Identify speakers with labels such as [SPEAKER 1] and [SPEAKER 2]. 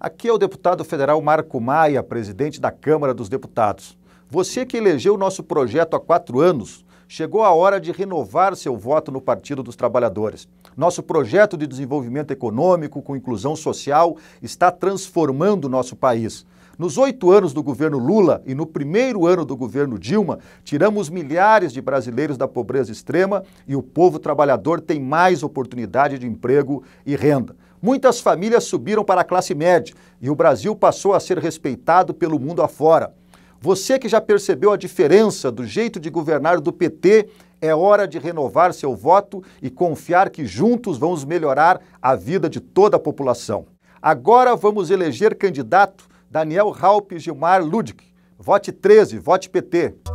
[SPEAKER 1] Aqui é o deputado federal Marco Maia, presidente da Câmara dos Deputados. Você que elegeu o nosso projeto há quatro anos, chegou a hora de renovar seu voto no Partido dos Trabalhadores. Nosso projeto de desenvolvimento econômico com inclusão social está transformando nosso país. Nos oito anos do governo Lula e no primeiro ano do governo Dilma, tiramos milhares de brasileiros da pobreza extrema e o povo trabalhador tem mais oportunidade de emprego e renda. Muitas famílias subiram para a classe média e o Brasil passou a ser respeitado pelo mundo afora. Você que já percebeu a diferença do jeito de governar do PT, é hora de renovar seu voto e confiar que juntos vamos melhorar a vida de toda a população. Agora vamos eleger candidato Daniel Raup Gilmar Ludic. Vote 13, vote PT.